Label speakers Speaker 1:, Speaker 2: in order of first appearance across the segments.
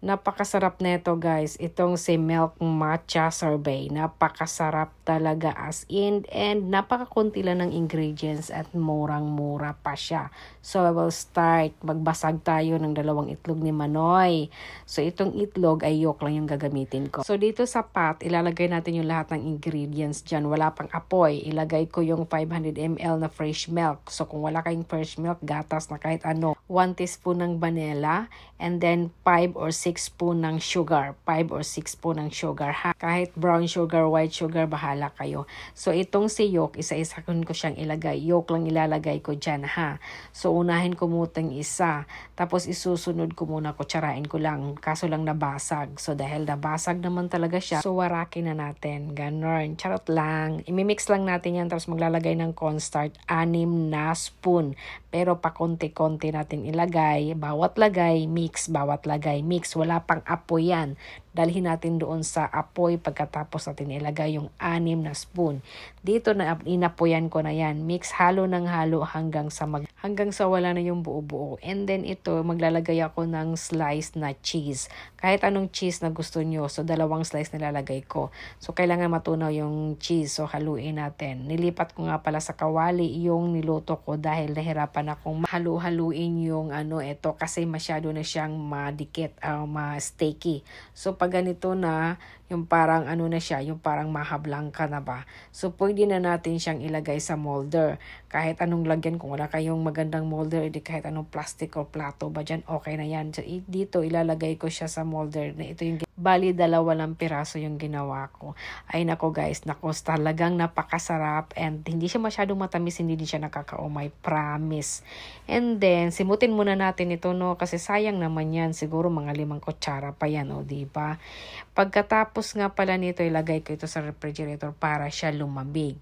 Speaker 1: Napakasarap nito guys. Itong si Milk Matcha Sorbet. Napakasarap talaga as in. And napakakunti lang ng ingredients at murang-mura pa siya. So I will start. Magbasag tayo ng dalawang itlog ni Manoy. So itong itlog ay yolk lang yung gagamitin ko. So dito sa pot, ilalagay natin yung lahat ng ingredients dyan. Wala pang apoy. Ilagay ko yung 500 ml na fresh milk. So kung wala kayong fresh milk, gatas na kahit ano. 1 teaspoon ng vanilla, and then 5 or 6 spoon ng sugar. 5 or 6 spoon ng sugar ha. Kahit brown sugar, white sugar, bahala kayo. So itong si yolk, isa-isa ko siyang ilagay. Yolk lang ilalagay ko dyan ha. So unahin ko mutang isa, tapos isusunod ko muna, kutsarain ko lang. Kaso lang nabasag. So dahil nabasag naman talaga siya, so warakin na natin. Ganon, charot lang. Imimix lang natin yan, tapos maglalagay ng cornstarch, 6 na spoon pero pa konti-konti natin ilagay, bawat lagay, mix, bawat lagay, mix. Wala pang apoy yan dalhin natin doon sa apoy pagkatapos natin ilagay yung anim na spoon. Dito na inapoyan ko na yan. Mix halo ng halo hanggang sa mag hanggang sa wala na yung buo-buo. And then ito, maglalagay ako ng slice na cheese. Kahit anong cheese na gusto nyo. So, dalawang slice nilalagay ko. So, kailangan matunaw yung cheese. So, haluin natin. Nilipat ko nga pala sa kawali yung niluto ko dahil nahirapan akong halu-haluin yung ano, ito kasi masyado na siyang madikit, uh, ma-sticky. So, kapag ganito na, yung parang ano na siya, yung parang mahablangka na ba. So, pwede na natin siyang ilagay sa molder. Kahit anong lagyan, kung wala kayong magandang molder, hindi kahit anong plastic o plato ba dyan, okay na yan. So, dito ilalagay ko siya sa molder na ito yung Bali, dalawa lang piraso yung ginawa ko. Ay nako guys, nako talagang napakasarap and hindi siya masyadong matamis, hindi din siya nakakaumay, promise. And then, simutin muna natin ito no, kasi sayang naman yan, siguro mga limang kutsara pa yan no? oh, diba? Pagkatapos nga pala nito, ilagay ko ito sa refrigerator para siya lumamig.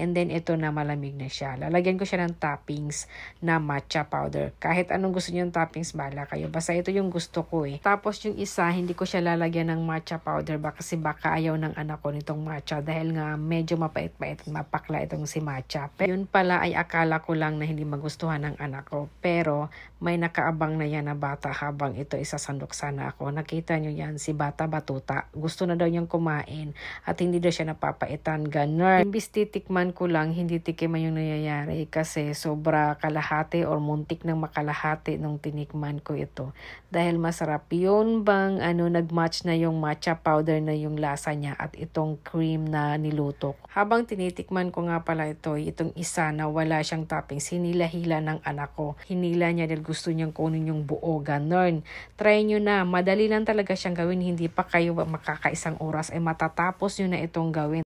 Speaker 1: And then, ito na malamig na siya. Lalagyan ko siya ng toppings na matcha powder. Kahit anong gusto niyo ng toppings, bala kayo. Basta ito yung gusto ko eh. Tapos yung isa, hindi ko siya lalagyan lalagyan ng matcha powder ba kasi baka ayaw ng anak ko nitong matcha dahil nga medyo mapait-pait at mapakla itong si matcha. Pero yun pala ay akala ko lang na hindi magustuhan ng anak ko pero may nakaabang na yan na bata habang ito isasandok sana ako. Nakita nyo yan si bata batuta. Gusto na daw niyang kumain at hindi daw siya napapaitan. Ganun. Imbis titikman ko lang hindi tikiman yung nangyayari kasi sobra kalahati or muntik ng makalahati nung tinikman ko ito. Dahil masarap yun bang ano nagmatch na yung matcha powder na yung lasa niya at itong cream na niluto. Habang tinitikman ko nga pala ito, itong isa na wala siyang topping, sinilahila ng anak ko. Hinila niya dahil gusto niyang kunin yung buo, ganun. Try nyo na, madali lang talaga siyang gawin, hindi pa kayo makakaisang oras ay eh, matatapos nyo na itong gawin.